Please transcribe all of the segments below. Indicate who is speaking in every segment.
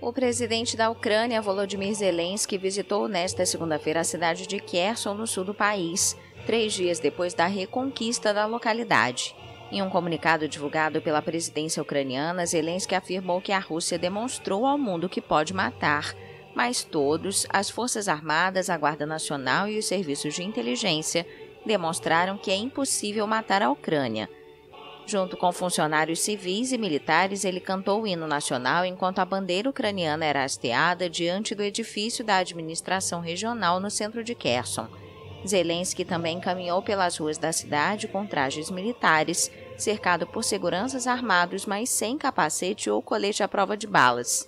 Speaker 1: O presidente da Ucrânia, Volodymyr Zelensky, visitou nesta segunda-feira a cidade de Kherson, no sul do país, três dias depois da reconquista da localidade. Em um comunicado divulgado pela presidência ucraniana, Zelensky afirmou que a Rússia demonstrou ao mundo que pode matar, mas todos, as Forças Armadas, a Guarda Nacional e os serviços de inteligência, demonstraram que é impossível matar a Ucrânia Junto com funcionários civis e militares, ele cantou o hino nacional enquanto a bandeira ucraniana era hasteada diante do edifício da administração regional no centro de Kherson. Zelensky também caminhou pelas ruas da cidade com trajes militares, cercado por seguranças armados, mas sem capacete ou colete à prova de balas.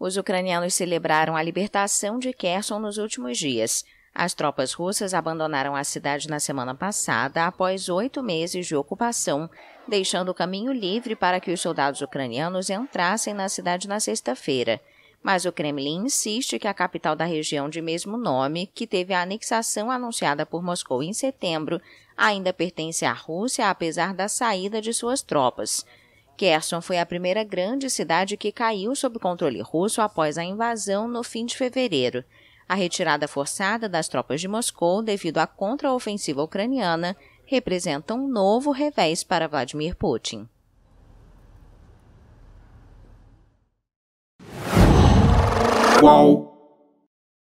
Speaker 1: Os ucranianos celebraram a libertação de Kherson nos últimos dias. As tropas russas abandonaram a cidade na semana passada, após oito meses de ocupação, deixando o caminho livre para que os soldados ucranianos entrassem na cidade na sexta-feira. Mas o Kremlin insiste que a capital da região de mesmo nome, que teve a anexação anunciada por Moscou em setembro, ainda pertence à Rússia, apesar da saída de suas tropas. Kherson foi a primeira grande cidade que caiu sob controle russo após a invasão no fim de fevereiro. A retirada forçada das tropas de Moscou devido à contraofensiva ucraniana representa um novo revés para Vladimir Putin. Qual